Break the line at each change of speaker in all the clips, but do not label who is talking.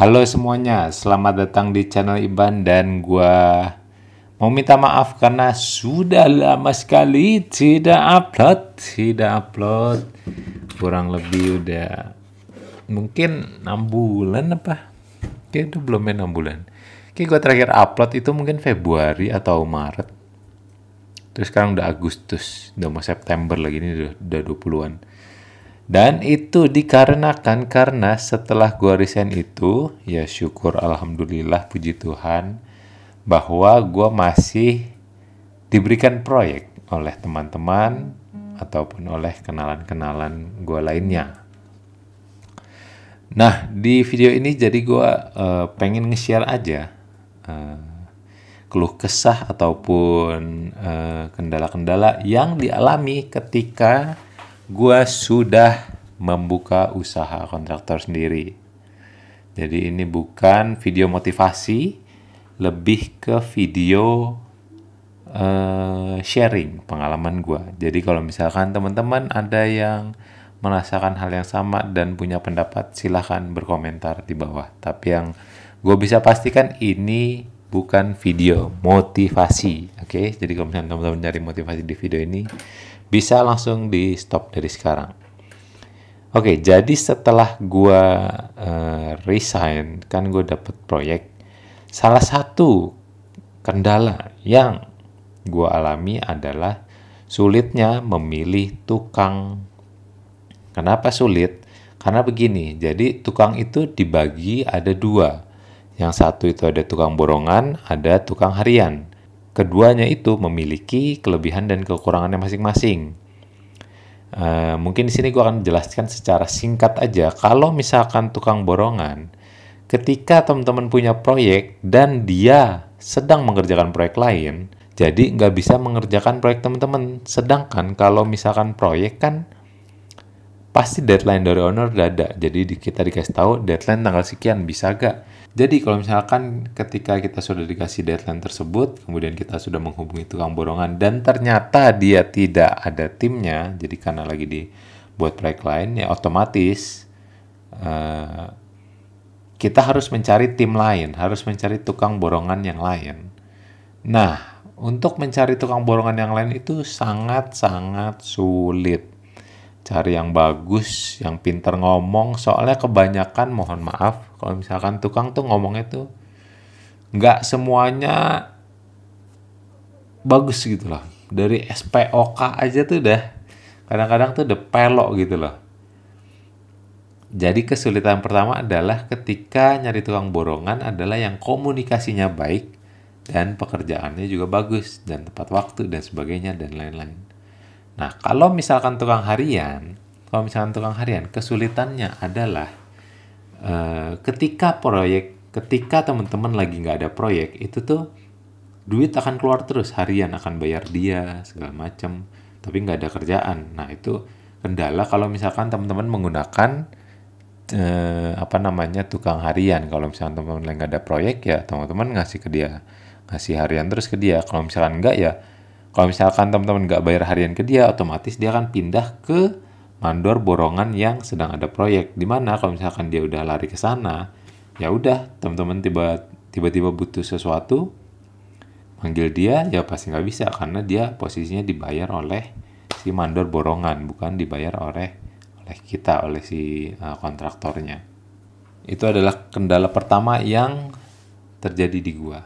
Halo semuanya, selamat datang di channel Iban dan gua mau minta maaf karena sudah lama sekali tidak upload, tidak upload. Kurang lebih udah mungkin enam bulan apa? Kayak itu belum ya main 6 bulan. Kayak gua terakhir upload itu mungkin Februari atau Maret. Terus sekarang udah Agustus, udah mau September lagi ini udah, udah 20-an. Dan itu dikarenakan karena setelah gua resign itu, ya syukur alhamdulillah puji Tuhan bahwa gua masih diberikan proyek oleh teman-teman ataupun oleh kenalan-kenalan gua lainnya. Nah, di video ini jadi gua uh, pengen nge-share aja uh, keluh kesah ataupun eh, kendala-kendala uh, kendala -kendala yang dialami ketika gue sudah membuka usaha kontraktor sendiri. Jadi ini bukan video motivasi, lebih ke video uh, sharing pengalaman gue. Jadi kalau misalkan teman-teman ada yang merasakan hal yang sama dan punya pendapat, silahkan berkomentar di bawah. Tapi yang gue bisa pastikan ini bukan video motivasi. Oke, okay? jadi kalau misalnya teman-teman cari motivasi di video ini, bisa langsung di stop dari sekarang. Oke, okay, jadi setelah gue uh, resign, kan gue dapet proyek. Salah satu kendala yang gue alami adalah sulitnya memilih tukang. Kenapa sulit? Karena begini, jadi tukang itu dibagi ada dua. Yang satu itu ada tukang borongan, ada tukang harian keduanya itu memiliki kelebihan dan kekurangannya masing-masing. Uh, mungkin di sini gue akan jelaskan secara singkat aja. Kalau misalkan tukang borongan, ketika teman-teman punya proyek dan dia sedang mengerjakan proyek lain, jadi nggak bisa mengerjakan proyek teman-teman. Sedangkan kalau misalkan proyek kan pasti deadline dari owner udah ada. Jadi kita dikasih tahu deadline tanggal sekian bisa gak? Jadi kalau misalkan ketika kita sudah dikasih deadline tersebut, kemudian kita sudah menghubungi tukang borongan dan ternyata dia tidak ada timnya, jadi karena lagi dibuat proyek lain, ya otomatis uh, kita harus mencari tim lain, harus mencari tukang borongan yang lain. Nah, untuk mencari tukang borongan yang lain itu sangat-sangat sulit. Cari yang bagus, yang pinter ngomong, soalnya kebanyakan mohon maaf kalau misalkan tukang tuh ngomongnya tuh nggak semuanya bagus gitu loh. Dari SPOK aja tuh udah kadang-kadang tuh udah pelok gitu loh. Jadi kesulitan pertama adalah ketika nyari tukang borongan adalah yang komunikasinya baik dan pekerjaannya juga bagus dan tepat waktu dan sebagainya dan lain-lain. Nah, kalau misalkan tukang harian, kalau misalkan tukang harian kesulitannya adalah uh, ketika proyek ketika teman-teman lagi nggak ada proyek itu tuh duit akan keluar terus harian akan bayar dia segala macam tapi nggak ada kerjaan nah itu kendala kalau misalkan teman-teman menggunakan eh, apa namanya tukang harian kalau misalkan teman-teman lagi nggak ada proyek ya teman-teman ngasih ke dia ngasih harian terus ke dia kalau misalkan nggak ya kalau misalkan teman-teman nggak bayar harian ke dia otomatis dia akan pindah ke mandor borongan yang sedang ada proyek. di mana kalau misalkan dia udah lari ke sana, ya udah teman-teman tiba tiba butuh sesuatu, manggil dia ya pasti nggak bisa karena dia posisinya dibayar oleh si mandor borongan, bukan dibayar oleh oleh kita oleh si uh, kontraktornya. Itu adalah kendala pertama yang terjadi di gua.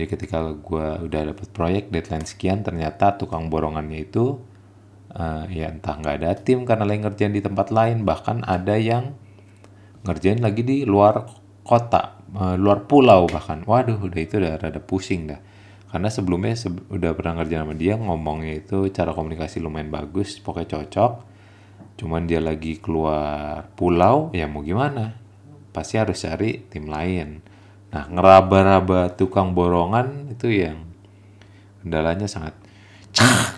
Jadi ketika gua udah dapet proyek deadline sekian, ternyata tukang borongannya itu uh, ya entah nggak ada tim karena lagi ngerjain di tempat lain bahkan ada yang ngerjain lagi di luar kota uh, luar pulau bahkan waduh udah itu udah rada pusing dah karena sebelumnya se udah pernah ngerjain sama dia ngomongnya itu cara komunikasi lumayan bagus pokoknya cocok cuman dia lagi keluar pulau ya mau gimana pasti harus cari tim lain nah ngeraba-raba tukang borongan itu yang kendalanya sangat cah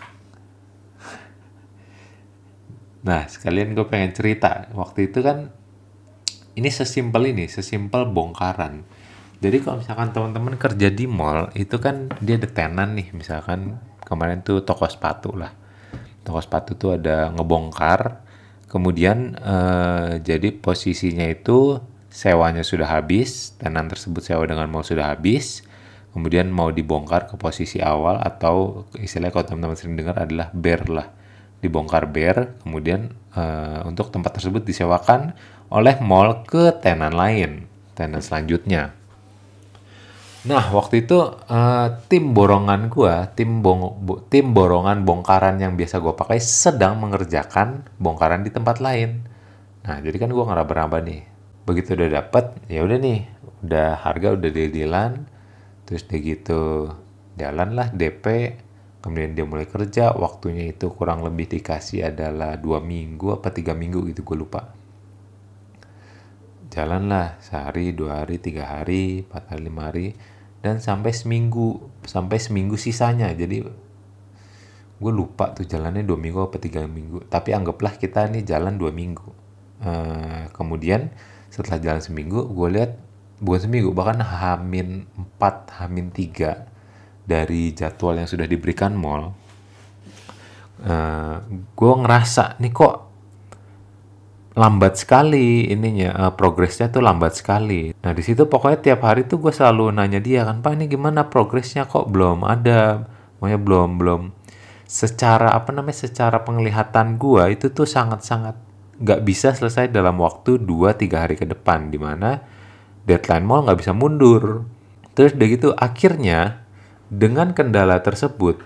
Nah, sekalian gue pengen cerita. Waktu itu kan ini sesimpel ini, sesimpel bongkaran. Jadi kalau misalkan teman-teman kerja di mall, itu kan dia ada tenan nih, misalkan kemarin tuh toko sepatu lah. Toko sepatu tuh ada ngebongkar, kemudian eh, jadi posisinya itu sewanya sudah habis, tenan tersebut sewa dengan mall sudah habis, kemudian mau dibongkar ke posisi awal atau istilahnya kalau teman-teman sering dengar adalah bare lah dibongkar bear kemudian uh, untuk tempat tersebut disewakan oleh mall ke tenan lain, tenan selanjutnya. Nah, waktu itu uh, tim borongan gua, tim bong, bo, tim borongan bongkaran yang biasa gua pakai sedang mengerjakan bongkaran di tempat lain. Nah, jadi kan gua ngeraba-raba nih. Begitu udah dapet, ya udah nih, udah harga udah dealan, terus dia gitu jalan lah DP kemudian dia mulai kerja waktunya itu kurang lebih dikasih adalah dua minggu apa tiga minggu gitu gue lupa jalanlah sehari dua hari tiga hari empat hari lima hari dan sampai seminggu sampai seminggu sisanya jadi gue lupa tuh jalannya dua minggu apa tiga minggu tapi anggaplah kita ini jalan dua minggu uh, kemudian setelah jalan seminggu gue lihat bukan seminggu bahkan hamin empat hamin tiga dari jadwal yang sudah diberikan mall uh, eh, gue ngerasa nih kok lambat sekali ininya uh, progresnya tuh lambat sekali nah di situ pokoknya tiap hari tuh gue selalu nanya dia kan pak ini gimana progresnya kok belum ada pokoknya belum belum secara apa namanya secara penglihatan gue itu tuh sangat sangat nggak bisa selesai dalam waktu 2-3 hari ke depan dimana deadline mall nggak bisa mundur terus udah gitu akhirnya dengan kendala tersebut,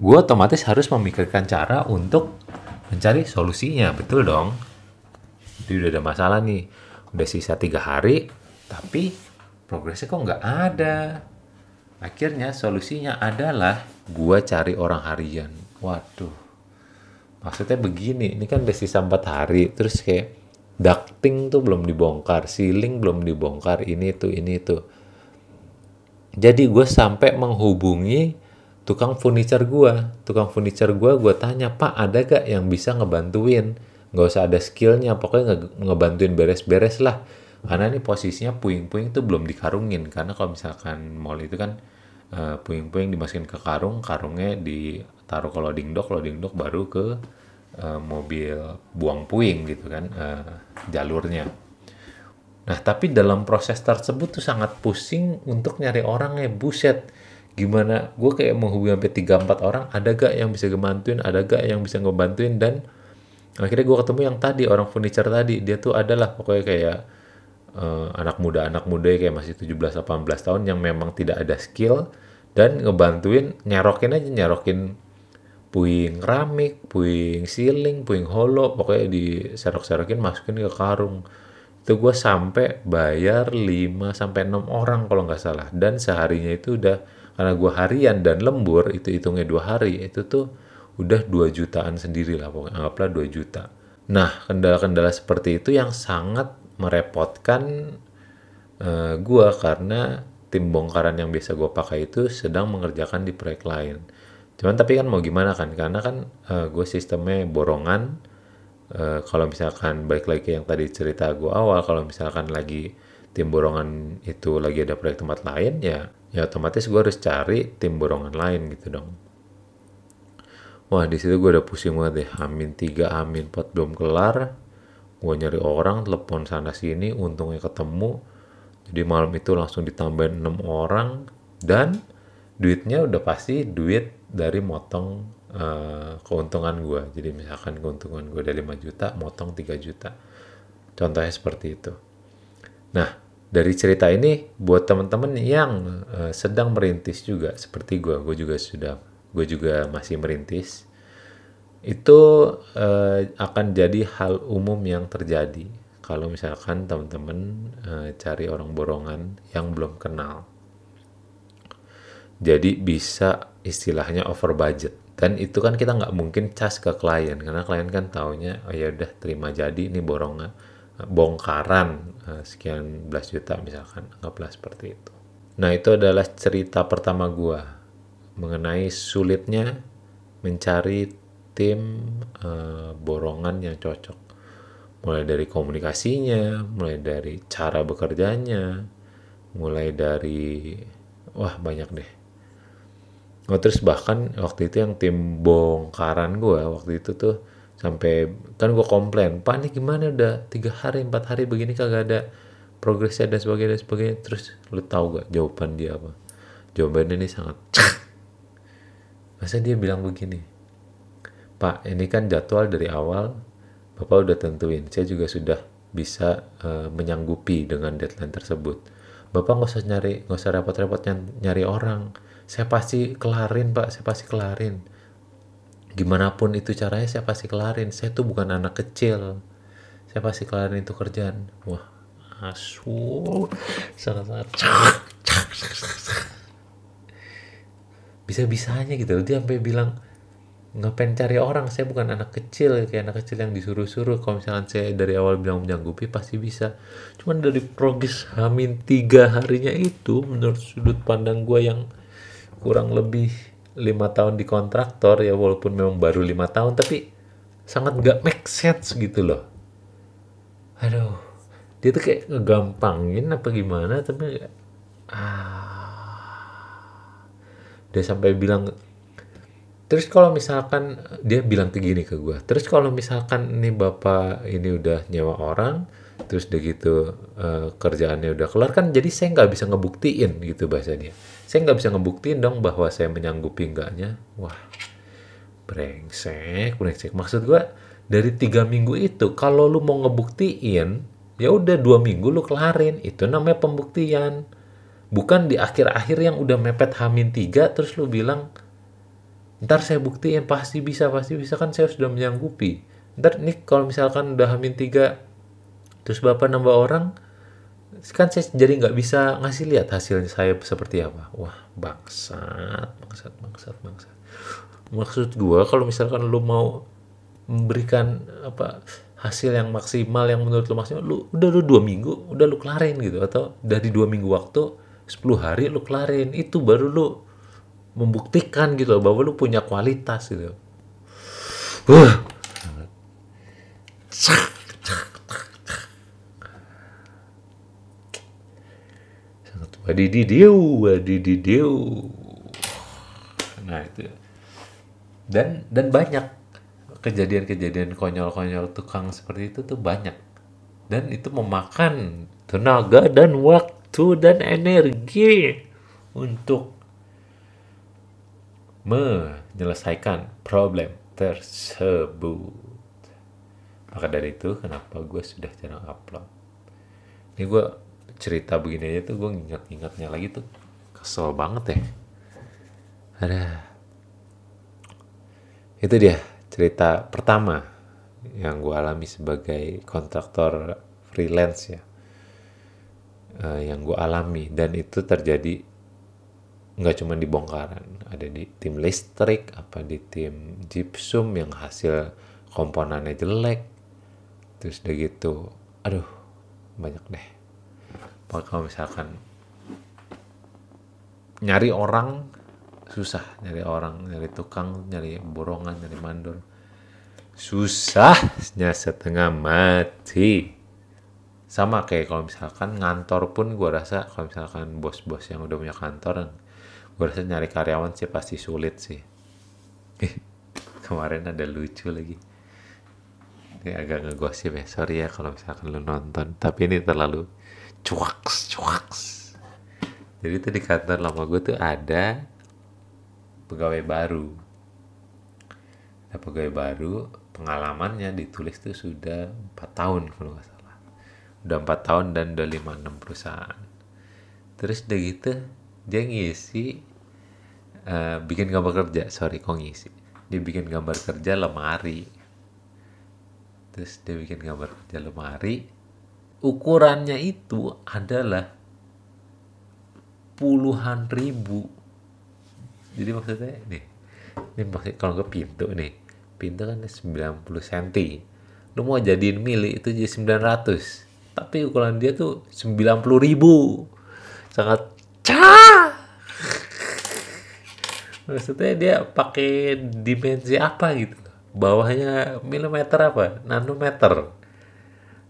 gue otomatis harus memikirkan cara untuk mencari solusinya, betul dong? Jadi udah ada masalah nih, udah sisa tiga hari, tapi progresnya kok nggak ada. Akhirnya solusinya adalah gue cari orang harian. Waduh, maksudnya begini, ini kan udah sisa empat hari, terus kayak ducting tuh belum dibongkar, ceiling belum dibongkar, ini tuh, ini tuh jadi gue sampai menghubungi tukang furniture gue tukang furniture gue gue tanya pak ada gak yang bisa ngebantuin gak usah ada skillnya pokoknya nge ngebantuin beres-beres lah karena ini posisinya puing-puing itu belum dikarungin karena kalau misalkan mall itu kan puing eh, puing-puing dimasukin ke karung karungnya ditaruh ke loading dock loading dock baru ke uh, mobil buang puing gitu kan uh, jalurnya Nah, tapi dalam proses tersebut tuh sangat pusing untuk nyari orang ya buset. Gimana, gue kayak menghubungi sampai 3-4 orang, ada gak yang bisa ngebantuin, ada gak yang bisa ngebantuin, dan akhirnya gue ketemu yang tadi, orang furniture tadi, dia tuh adalah pokoknya kayak uh, anak muda, anak muda ya, kayak masih 17-18 tahun yang memang tidak ada skill, dan ngebantuin, nyerokin aja, nyerokin puing keramik, puing ceiling puing holo, pokoknya diserok-serokin masukin ke karung itu gue sampai bayar 5 sampai 6 orang kalau nggak salah dan seharinya itu udah karena gue harian dan lembur itu hitungnya dua hari itu tuh udah 2 jutaan sendiri lah pokoknya anggaplah 2 juta nah kendala-kendala seperti itu yang sangat merepotkan uh, eh, gue karena tim bongkaran yang biasa gue pakai itu sedang mengerjakan di proyek lain cuman tapi kan mau gimana kan karena kan uh, eh, gue sistemnya borongan Eh, kalau misalkan baik lagi yang tadi cerita gue awal, kalau misalkan lagi tim borongan itu lagi ada proyek tempat lain, ya ya otomatis gue harus cari tim borongan lain gitu dong. Wah di situ gue udah pusing banget deh, amin tiga amin 4 belum kelar. Gue nyari orang, telepon sana sini, untungnya ketemu. Jadi malam itu langsung ditambahin 6 orang dan duitnya udah pasti duit dari motong uh, keuntungan gue jadi misalkan keuntungan gue dari 5 juta motong 3 juta contohnya seperti itu nah dari cerita ini buat teman-teman yang uh, sedang merintis juga seperti gue gue juga sudah gue juga masih merintis itu uh, akan jadi hal umum yang terjadi kalau misalkan teman-teman uh, cari orang borongan yang belum kenal jadi bisa istilahnya over budget dan itu kan kita nggak mungkin cas ke klien karena klien kan taunya oh ya udah terima jadi ini borongan eh, bongkaran eh, sekian belas juta misalkan anggaplah seperti itu nah itu adalah cerita pertama gua mengenai sulitnya mencari tim uh, borongan yang cocok mulai dari komunikasinya mulai dari cara bekerjanya mulai dari wah banyak deh Oh, terus bahkan waktu itu yang tim bongkaran gue waktu itu tuh sampai kan gue komplain pak ini gimana udah tiga hari empat hari begini kagak ada progresnya dan sebagainya dan sebagainya terus lu tau gak jawaban dia apa jawabannya ini sangat masa dia bilang begini pak ini kan jadwal dari awal bapak udah tentuin saya juga sudah bisa uh, menyanggupi dengan deadline tersebut bapak nggak usah nyari nggak usah repot-repot nyari orang saya pasti kelarin pak saya pasti kelarin gimana pun itu caranya saya pasti kelarin saya tuh bukan anak kecil saya pasti kelarin itu kerjaan wah asu sangat sangat bisa bisanya gitu dia sampai bilang ngapain cari orang saya bukan anak kecil kayak anak kecil yang disuruh-suruh kalau misalnya saya dari awal bilang menyanggupi pasti bisa cuman dari progres hamin tiga harinya itu menurut sudut pandang gue yang kurang lebih lima tahun di kontraktor ya walaupun memang baru lima tahun tapi sangat gak make sense gitu loh aduh dia tuh kayak ngegampangin apa gimana tapi ah dia sampai bilang terus kalau misalkan dia bilang ke gini ke gue terus kalau misalkan ini bapak ini udah nyewa orang terus udah gitu uh, kerjaannya udah kelar kan jadi saya nggak bisa ngebuktiin gitu bahasanya saya nggak bisa ngebuktiin dong bahwa saya menyanggupi enggaknya wah brengsek brengsek maksud gue dari tiga minggu itu kalau lu mau ngebuktiin ya udah dua minggu lu kelarin itu namanya pembuktian bukan di akhir-akhir yang udah mepet hamin tiga terus lu bilang ntar saya buktiin pasti bisa pasti bisa kan saya sudah menyanggupi ntar nih kalau misalkan udah hamin tiga terus bapak nambah orang kan saya jadi nggak bisa ngasih lihat hasilnya saya seperti apa wah bangsat bangsat bangsat bangsat maksud gue kalau misalkan lu mau memberikan apa hasil yang maksimal yang menurut lu maksimal lu udah lu dua minggu udah lu kelarin gitu atau dari dua minggu waktu 10 hari lu kelarin itu baru lu membuktikan gitu bahwa lu punya kualitas gitu uh wadididiu, wadididiu. Eh, nah itu ya. dan dan banyak kejadian-kejadian konyol-konyol tukang seperti itu tuh banyak dan itu memakan tenaga dan waktu dan energi untuk menyelesaikan problem tersebut maka dari itu kenapa gue sudah jarang upload ini gue cerita begini aja tuh gue ingat-ingatnya lagi tuh kesel banget ya ada itu dia cerita pertama yang gue alami sebagai kontraktor freelance ya uh, yang gue alami dan itu terjadi nggak cuma di bongkaran ada di tim listrik apa di tim gypsum yang hasil komponennya jelek terus udah gitu aduh banyak deh kalau misalkan nyari orang susah nyari orang nyari tukang nyari borongan nyari mandor susahnya setengah mati sama kayak kalau misalkan ngantor pun gue rasa kalau misalkan bos-bos yang udah punya kantor gue rasa nyari karyawan sih pasti sulit sih kemarin ada lucu lagi ini agak ngegosip ya sorry ya kalau misalkan lu nonton tapi ini terlalu cuaks cuaks jadi tuh di kantor lama gue tuh ada pegawai baru ada pegawai baru pengalamannya ditulis tuh sudah empat tahun kalau nggak salah udah empat tahun dan udah lima enam perusahaan terus udah gitu dia ngisi uh, bikin gambar kerja sorry kok ngisi dia bikin gambar kerja lemari terus dia bikin gambar kerja lemari ukurannya itu adalah puluhan ribu jadi maksudnya nih ini maksud kalau ke pintu nih pintu kan 90 cm lu mau jadiin milik itu jadi 900 tapi ukuran dia tuh 90 ribu sangat cah maksudnya dia pakai dimensi apa gitu bawahnya milimeter apa nanometer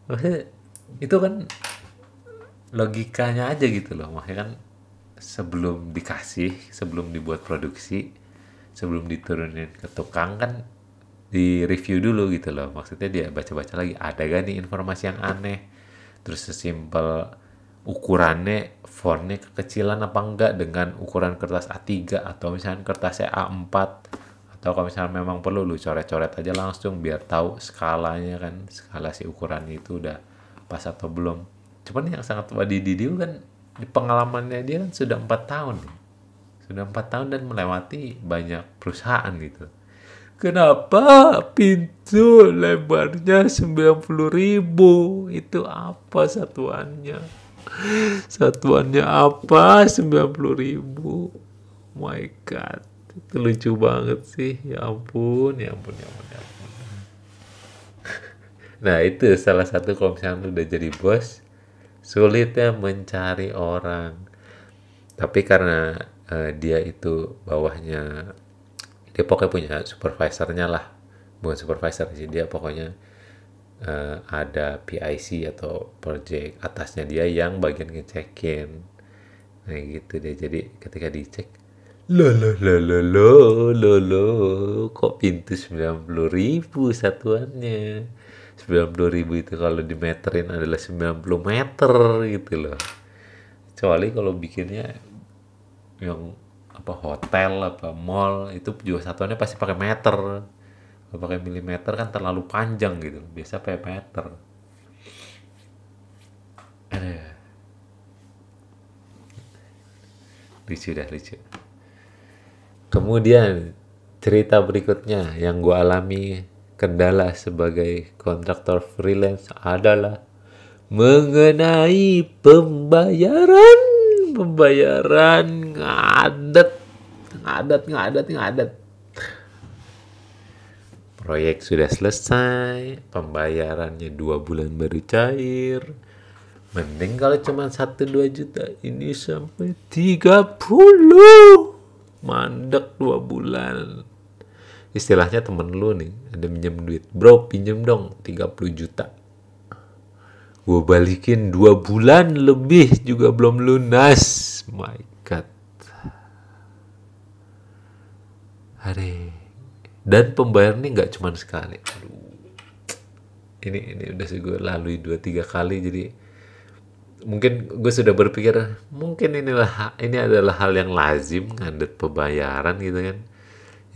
maksudnya itu kan logikanya aja gitu loh makanya kan sebelum dikasih sebelum dibuat produksi sebelum diturunin ke tukang kan di review dulu gitu loh maksudnya dia baca-baca lagi ada gak nih informasi yang aneh terus sesimpel ukurannya fontnya kekecilan apa enggak dengan ukuran kertas A3 atau misalnya kertasnya A4 atau kalau misalnya memang perlu lu coret-coret aja langsung biar tahu skalanya kan skala si ukuran itu udah pas atau belum cuman yang sangat wadididil kan di pengalamannya dia kan sudah empat tahun nih. sudah empat tahun dan melewati banyak perusahaan gitu kenapa pintu lebarnya 90 ribu itu apa satuannya satuannya apa 90 ribu oh my god itu lucu banget sih ya ampun ya ampun ya ampun, ya ampun nah itu salah satu kalau misalnya udah jadi bos sulitnya mencari orang tapi karena uh, dia itu bawahnya dia pokoknya punya supervisornya lah bukan supervisor sih dia pokoknya uh, ada PIC atau project atasnya dia yang bagian ngecekin nah gitu deh jadi ketika dicek lo lo lo lo lo lo lo kok pintu sembilan puluh ribu satuannya 90 ribu itu kalau dimeterin adalah 90 meter gitu loh kecuali kalau bikinnya yang apa hotel apa mall itu juga satuannya pasti pakai meter kalau pakai milimeter kan terlalu panjang gitu biasa pakai meter Ada ya? lucu dah lucu kemudian cerita berikutnya yang gue alami kendala sebagai kontraktor freelance adalah mengenai pembayaran pembayaran ngadat ngadat ngadat ngadat proyek sudah selesai pembayarannya dua bulan baru cair mending kalau cuma 1-2 juta ini sampai 30 mandek dua bulan istilahnya temen lu nih ada minjem duit bro pinjem dong 30 juta gue balikin dua bulan lebih juga belum lunas my god hari dan pembayarannya nggak cuman sekali ini ini udah gue lalui dua tiga kali jadi mungkin gue sudah berpikir mungkin inilah ini adalah hal yang lazim ngandet pembayaran gitu kan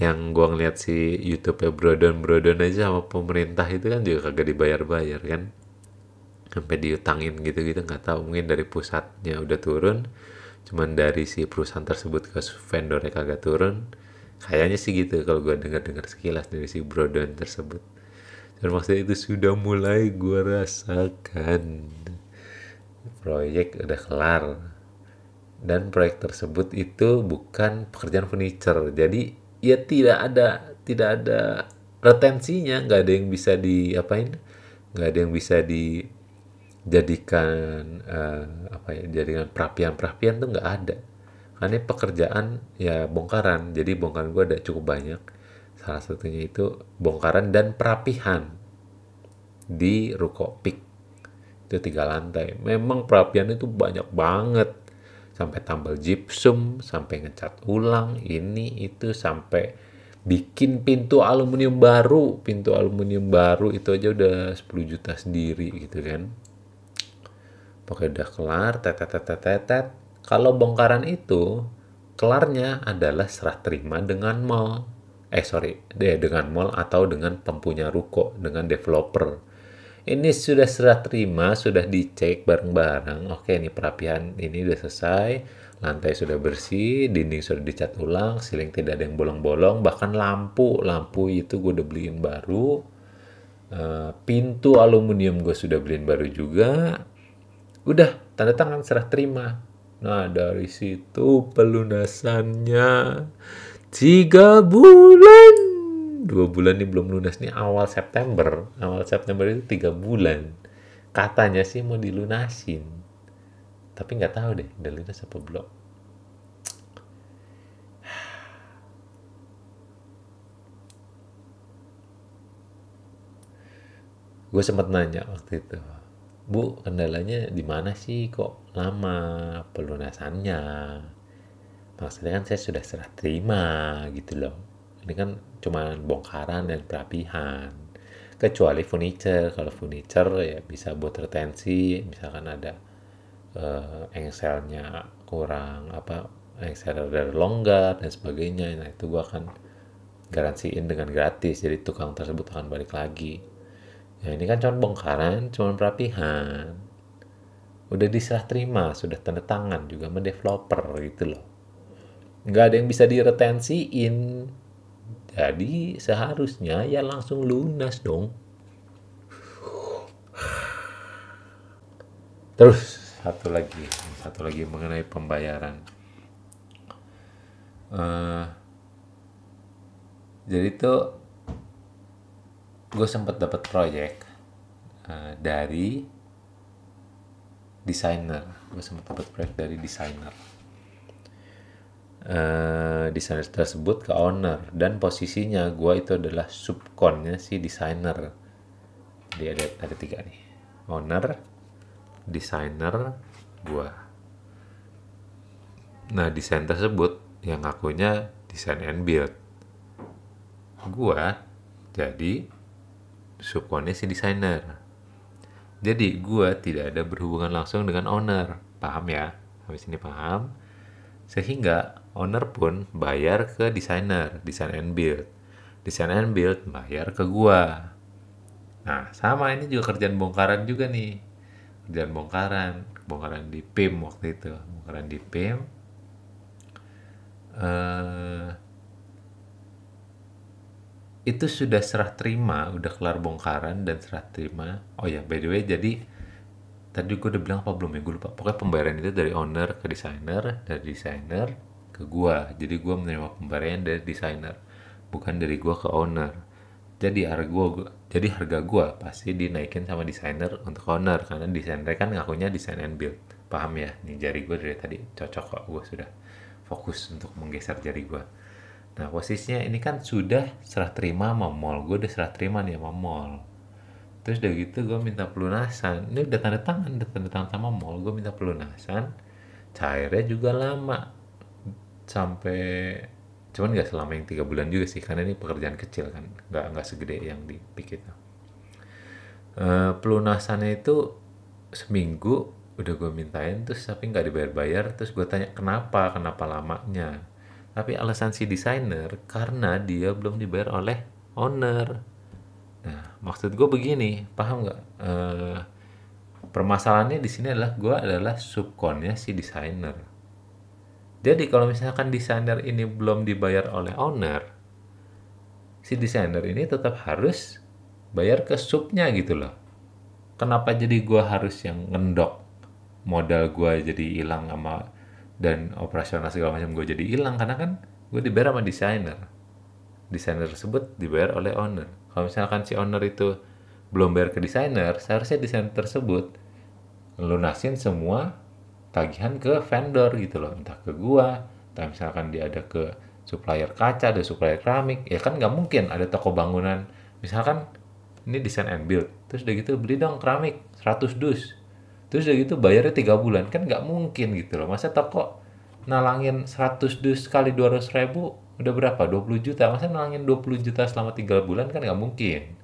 yang gua ngeliat si YouTube-nya Brodon Brodon aja sama pemerintah itu kan juga kagak dibayar-bayar kan sampai diutangin gitu-gitu nggak tahu mungkin dari pusatnya udah turun cuman dari si perusahaan tersebut ke vendornya kagak turun kayaknya sih gitu kalau gua dengar-dengar sekilas dari si Brodon tersebut dan maksudnya itu sudah mulai gua rasakan proyek udah kelar dan proyek tersebut itu bukan pekerjaan furniture jadi ya tidak ada tidak ada retensinya nggak ada yang bisa di diapain nggak ada yang bisa dijadikan uh, apa ya jadikan perapian perapian tuh nggak ada karena pekerjaan ya bongkaran jadi bongkaran gue ada cukup banyak salah satunya itu bongkaran dan perapihan di ruko pik itu tiga lantai memang perapian itu banyak banget sampai tambal gypsum, sampai ngecat ulang, ini itu sampai bikin pintu aluminium baru, pintu aluminium baru itu aja udah 10 juta sendiri gitu kan. Pakai udah kelar, tetet tetet tetet. Kalau bongkaran itu kelarnya adalah serah terima dengan mall. Eh sorry, deh dengan mall atau dengan pempunya ruko, dengan developer ini sudah serah terima, sudah dicek bareng-bareng. Oke, ini perapian ini sudah selesai, lantai sudah bersih, dinding sudah dicat ulang, siling tidak ada yang bolong-bolong, bahkan lampu, lampu itu gue udah beliin baru. Eh, pintu aluminium gue sudah beliin baru juga. Udah, tanda tangan serah terima. Nah, dari situ pelunasannya tiga bulan dua bulan nih belum lunas nih awal September awal September itu tiga bulan katanya sih mau dilunasin tapi nggak tahu deh udah lunas apa belum gue sempat nanya waktu itu bu kendalanya di mana sih kok lama pelunasannya maksudnya kan saya sudah serah terima gitu loh ini kan cuma bongkaran dan perapihan kecuali furniture kalau furniture ya bisa buat retensi misalkan ada uh, engselnya kurang apa engsel dari longgar dan sebagainya nah itu gua akan garansiin dengan gratis jadi tukang tersebut akan balik lagi ya ini kan cuma bongkaran cuma perapihan udah diserah terima sudah tanda tangan juga sama developer gitu loh nggak ada yang bisa diretensiin jadi seharusnya ya langsung lunas dong. Terus satu lagi, satu lagi mengenai pembayaran. Uh, jadi tuh gue sempat dapat proyek uh, eh, dari desainer. Gue sempat dapat proyek dari desainer Eh, desainer tersebut ke owner dan posisinya gue itu adalah subkonnya si desainer dia ada ada tiga nih owner desainer gue nah desain tersebut yang ngakunya desain and build gue jadi subkonnya si desainer jadi gue tidak ada berhubungan langsung dengan owner paham ya habis ini paham sehingga owner pun bayar ke desainer, design and build. Design and build bayar ke gua. Nah, sama ini juga kerjaan bongkaran juga nih. Kerjaan bongkaran, bongkaran di PIM waktu itu, bongkaran di PIM. Uh, eh, itu sudah serah terima, udah kelar bongkaran dan serah terima. Oh ya, by the way, jadi tadi gue udah bilang apa belum ya? Gue lupa. Pokoknya pembayaran itu dari owner ke desainer, dari desainer ke gua jadi gua menerima pemberian dari desainer bukan dari gua ke owner jadi harga gua, jadi harga gua pasti dinaikin sama desainer untuk owner karena desainer kan ngakunya desain and build paham ya nih jari gua dari tadi cocok kok gua sudah fokus untuk menggeser jari gua nah posisinya ini kan sudah serah terima sama mall gua udah serah terima nih sama mall terus udah gitu gua minta pelunasan ini udah tanda tangan udah tanda tangan sama mall gua minta pelunasan cairnya juga lama sampai cuman nggak selama yang tiga bulan juga sih karena ini pekerjaan kecil kan nggak nggak segede yang di pikirnya uh, eh, pelunasannya itu seminggu udah gue mintain terus tapi nggak dibayar-bayar terus gue tanya kenapa kenapa lamanya tapi alasan si desainer karena dia belum dibayar oleh owner nah maksud gue begini paham nggak uh, permasalahannya di sini adalah gue adalah subkonnya si desainer jadi kalau misalkan desainer ini belum dibayar oleh owner, si desainer ini tetap harus bayar ke subnya gitu loh. Kenapa jadi gue harus yang ngendok modal gue jadi hilang sama dan operasional segala macam gue jadi hilang karena kan gue dibayar sama desainer. Desainer tersebut dibayar oleh owner. Kalau misalkan si owner itu belum bayar ke desainer, seharusnya desainer tersebut lunasin semua tagihan ke vendor gitu loh entah ke gua entah misalkan dia ada ke supplier kaca ada supplier keramik ya kan nggak mungkin ada toko bangunan misalkan ini desain and build terus udah gitu beli dong keramik 100 dus terus udah gitu bayarnya tiga bulan kan nggak mungkin gitu loh masa toko nalangin 100 dus kali 200 ribu udah berapa 20 juta masa nalangin 20 juta selama tiga bulan kan nggak mungkin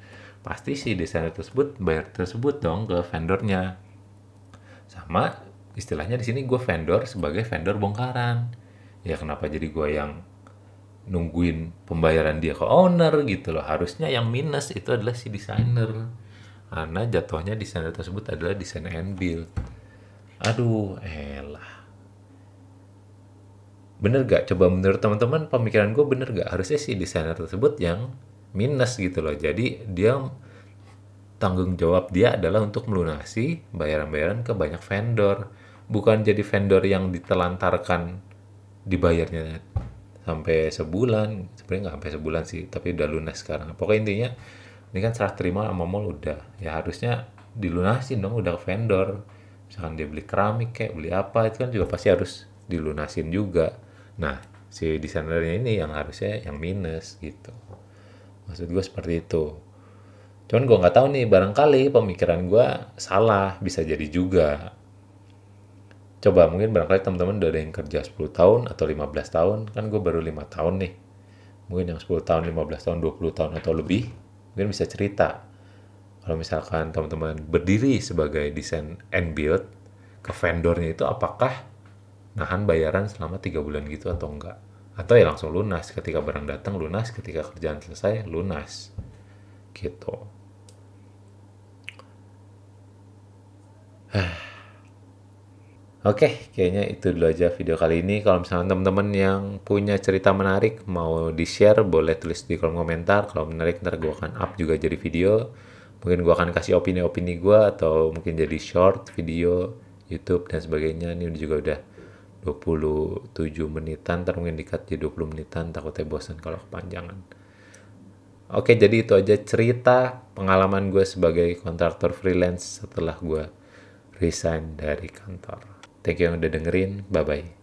pasti si desainer tersebut bayar tersebut dong ke vendornya sama istilahnya di sini gue vendor sebagai vendor bongkaran ya kenapa jadi gue yang nungguin pembayaran dia ke owner gitu loh harusnya yang minus itu adalah si desainer karena jatuhnya desainer tersebut adalah desain and build aduh elah bener gak coba menurut teman-teman pemikiran gue bener gak harusnya si desainer tersebut yang minus gitu loh jadi dia tanggung jawab dia adalah untuk melunasi bayaran-bayaran ke banyak vendor bukan jadi vendor yang ditelantarkan dibayarnya sampai sebulan sebenarnya nggak sampai sebulan sih tapi udah lunas sekarang pokoknya intinya ini kan serah terima sama mall udah ya harusnya dilunasin dong udah vendor misalkan dia beli keramik kayak beli apa itu kan juga pasti harus dilunasin juga nah si desainernya ini yang harusnya yang minus gitu maksud gue seperti itu cuman gue nggak tahu nih barangkali pemikiran gue salah bisa jadi juga coba mungkin barangkali teman-teman udah ada yang kerja 10 tahun atau 15 tahun kan gue baru 5 tahun nih mungkin yang 10 tahun 15 tahun 20 tahun atau lebih mungkin bisa cerita kalau misalkan teman-teman berdiri sebagai desain and build ke vendornya itu apakah nahan bayaran selama tiga bulan gitu atau enggak atau ya langsung lunas ketika barang datang lunas ketika kerjaan selesai lunas gitu Hah. Oke, kayaknya itu dulu aja video kali ini. Kalau misalnya teman-teman yang punya cerita menarik mau di-share, boleh tulis di kolom komentar. Kalau menarik, ntar gue akan up juga jadi video. Mungkin gue akan kasih opini-opini gue atau mungkin jadi short video YouTube dan sebagainya. Ini juga udah 27 menitan, ntar mungkin dikat jadi 20 menitan, takutnya bosan kalau kepanjangan. Oke, jadi itu aja cerita pengalaman gue sebagai kontraktor freelance setelah gue resign dari kantor. Thank you yang udah dengerin. Bye-bye.